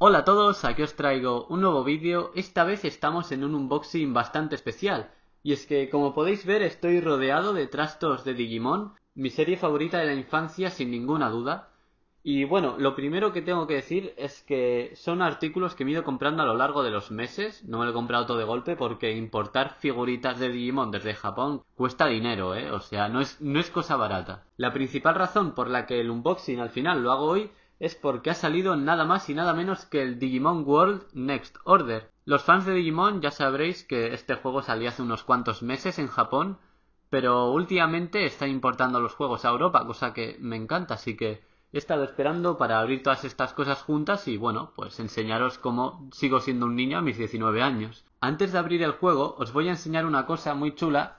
Hola a todos, aquí os traigo un nuevo vídeo, esta vez estamos en un unboxing bastante especial, y es que como podéis ver estoy rodeado de trastos de Digimon, mi serie favorita de la infancia sin ninguna duda, y bueno, lo primero que tengo que decir es que son artículos que me he ido comprando a lo largo de los meses, no me lo he comprado todo de golpe porque importar figuritas de Digimon desde Japón cuesta dinero, ¿eh? o sea, no es, no es cosa barata. La principal razón por la que el unboxing al final lo hago hoy es porque ha salido nada más y nada menos que el Digimon World Next Order. Los fans de Digimon ya sabréis que este juego salió hace unos cuantos meses en Japón, pero últimamente está importando los juegos a Europa, cosa que me encanta, así que he estado esperando para abrir todas estas cosas juntas y bueno, pues enseñaros cómo sigo siendo un niño a mis 19 años. Antes de abrir el juego, os voy a enseñar una cosa muy chula.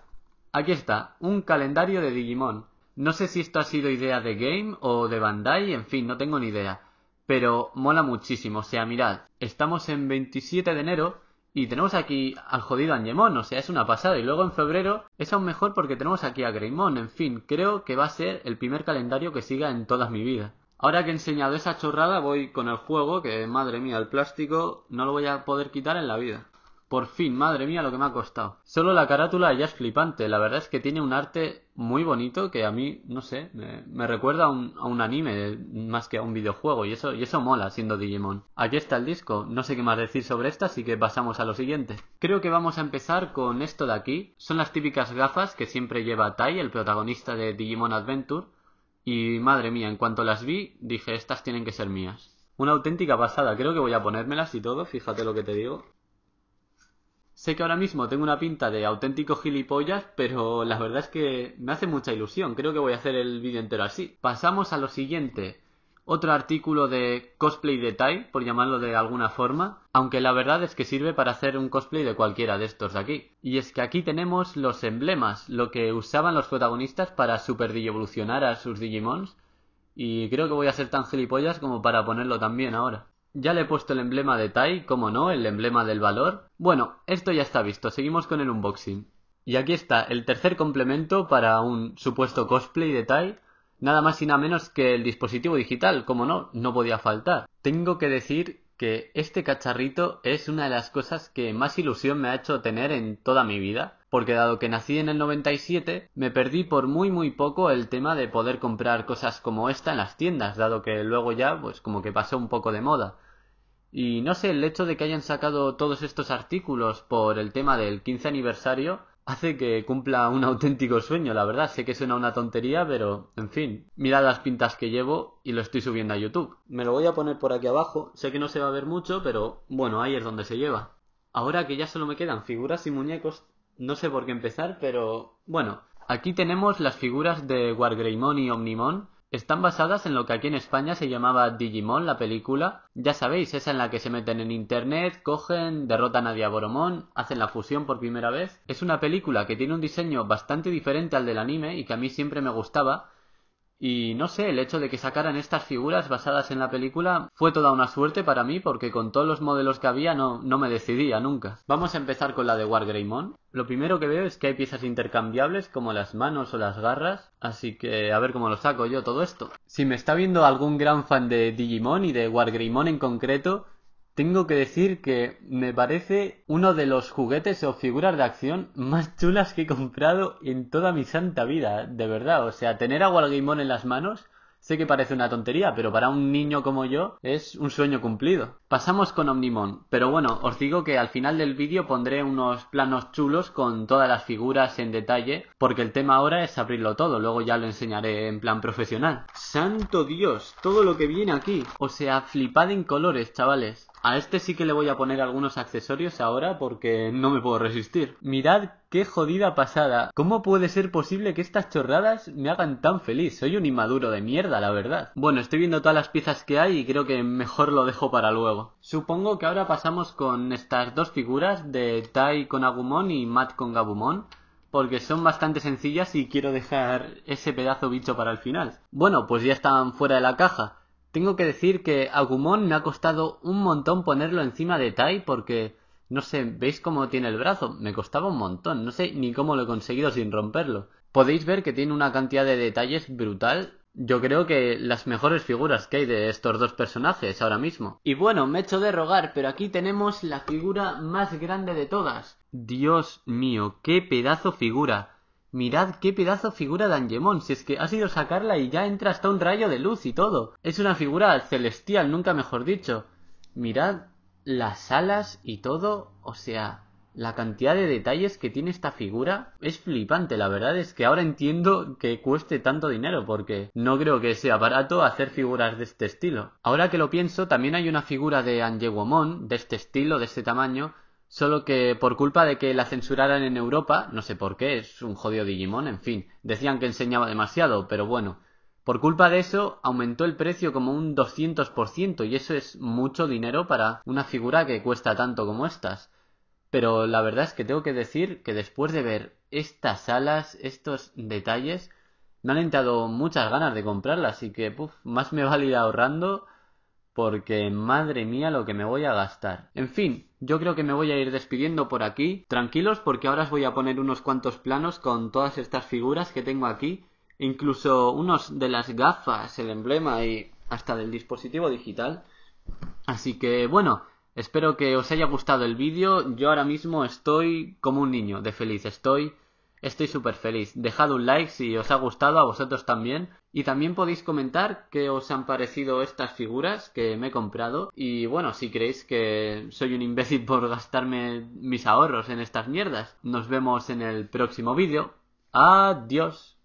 Aquí está, un calendario de Digimon. No sé si esto ha sido idea de Game o de Bandai, en fin, no tengo ni idea. Pero mola muchísimo, o sea, mirad, estamos en 27 de enero y tenemos aquí al jodido Angemon, o sea, es una pasada. Y luego en febrero es aún mejor porque tenemos aquí a Greymon, en fin, creo que va a ser el primer calendario que siga en toda mi vida. Ahora que he enseñado esa chorrada voy con el juego, que madre mía, el plástico no lo voy a poder quitar en la vida. Por fin, madre mía, lo que me ha costado. Solo la carátula ya es flipante, la verdad es que tiene un arte muy bonito que a mí, no sé, me, recuerda a un, anime más que a un videojuego y eso, y eso mola siendo Digimon. Aquí está el disco, no sé qué más decir sobre esta, así que pasamos a lo siguiente. Creo que vamos a empezar con esto de aquí. Son las típicas gafas que siempre lleva Tai, el protagonista de Digimon Adventure. Y madre mía, en cuanto las vi, dije, estas tienen que ser mías. Una auténtica pasada, creo que voy a ponérmelas y todo, fíjate lo que te digo. Sé que ahora mismo tengo una pinta de auténtico gilipollas, pero la verdad es que me hace mucha ilusión. Creo que voy a hacer el vídeo entero así. Pasamos a lo siguiente. Otro artículo de cosplay de Tai, por llamarlo de alguna forma, aunque la verdad es que sirve para hacer un cosplay de cualquiera de estos de aquí. Y es que aquí tenemos los emblemas, lo que usaban los protagonistas para super evolucionar a sus Digimons, y creo que voy a ser tan gilipollas como para ponerlo también ahora. Ya le he puesto el emblema de Tai, como no, el emblema del valor. Bueno, esto ya está visto, seguimos con el unboxing. Y aquí está el tercer complemento para un supuesto cosplay de Tai, nada más y nada menos que el dispositivo digital, como no, no podía faltar. Tengo que decir que este cacharrito es una de las cosas que más ilusión me ha hecho tener en toda mi vida porque dado que nací en el 97, me perdí por muy muy poco el tema de poder comprar cosas como esta en las tiendas, dado que luego ya, pues como que pasó un poco de moda. Y no sé, el hecho de que hayan sacado todos estos artículos por el tema del 15 aniversario hace que cumpla un auténtico sueño, la verdad. Sé que suena una tontería, pero en fin, mirad las pintas que llevo y lo estoy subiendo a YouTube. Me lo voy a poner por aquí abajo, sé que no se va a ver mucho, pero bueno, ahí es donde se lleva. Ahora que ya solo me quedan figuras y muñecos, no sé por qué empezar, pero bueno, aquí tenemos las figuras de Wargreymon y Omnimon. Están basadas en lo que aquí en España se llamaba Digimon, la película. Ya sabéis, esa en la que se meten en internet, cogen, derrotan a Diaboromon, hacen la fusión por primera vez. Es una película que tiene un diseño bastante diferente al del anime y que a mí siempre me gustaba, y no sé, el hecho de que sacaran estas figuras basadas en la película fue toda una suerte para mí porque con todos los modelos que había no, no me decidía nunca. Vamos a empezar con la de Wargreymon. Lo primero que veo es que hay piezas intercambiables como las manos o las garras, así que a ver cómo lo saco yo todo esto. Si me está viendo algún gran fan de Digimon y de Wargreymon en concreto, tengo que decir que me parece uno de los juguetes o figuras de acción más chulas que he comprado en toda mi santa vida, de verdad. O sea, tener a Walgaimon en las manos Sé que parece una tontería, pero para un niño como yo es un sueño cumplido. Pasamos con Omnimon, pero bueno, os digo que al final del vídeo pondré unos planos chulos con todas las figuras en detalle, porque el tema ahora es abrirlo todo, luego ya lo enseñaré en plan profesional. ¡Santo Dios! Todo lo que viene aquí. O sea, flipad en colores, chavales. A este sí que le voy a poner algunos accesorios ahora porque no me puedo resistir. Mirad qué jodida pasada. ¿Cómo puede ser posible que estas chorradas me hagan tan feliz? Soy un inmaduro de mierda, la verdad. Bueno, estoy viendo todas las piezas que hay y creo que mejor lo dejo para luego. Supongo que ahora pasamos con estas dos figuras de Tai con Agumon y Matt con Gabumon porque son bastante sencillas y quiero dejar ese pedazo bicho para el final. Bueno, pues ya están fuera de la caja. Tengo que decir que Agumon me ha costado un montón ponerlo encima de Tai porque, no sé, ¿veis cómo tiene el brazo? Me costaba un montón, no sé ni cómo lo he conseguido sin romperlo. Podéis ver que tiene una cantidad de detalles brutal. Yo creo que las mejores figuras que hay de estos dos personajes ahora mismo. Y bueno, me echo de rogar, pero aquí tenemos la figura más grande de todas. Dios mío, qué pedazo figura. Mirad qué pedazo figura de Angemon, si es que has ido a sacarla y ya entra hasta un rayo de luz y todo. Es una figura celestial, nunca mejor dicho. Mirad las alas y todo, o sea, la cantidad de detalles que tiene esta figura es flipante. La verdad es que ahora entiendo que cueste tanto dinero porque no creo que sea barato hacer figuras de este estilo. Ahora que lo pienso, también hay una figura de Angewomon de este estilo, de este tamaño, Solo que por culpa de que la censuraran en Europa, no sé por qué, es un jodido Digimon, en fin, decían que enseñaba demasiado, pero bueno, por culpa de eso aumentó el precio como un 200% y eso es mucho dinero para una figura que cuesta tanto como estas. Pero la verdad es que tengo que decir que después de ver estas alas, estos detalles, me han entrado muchas ganas de comprarlas, y que puff, más me vale ir ahorrando porque madre mía lo que me voy a gastar. En fin, yo creo que me voy a ir despidiendo por aquí. Tranquilos porque ahora os voy a poner unos cuantos planos con todas estas figuras que tengo aquí, incluso unos de las gafas, el emblema y hasta del dispositivo digital. Así que bueno, espero que os haya gustado el vídeo. Yo ahora mismo estoy como un niño de feliz, estoy estoy súper feliz. Dejad un like si os ha gustado, a vosotros también. Y también podéis comentar qué os han parecido estas figuras que me he comprado. Y bueno, si creéis que soy un imbécil por gastarme mis ahorros en estas mierdas. Nos vemos en el próximo vídeo. Adiós.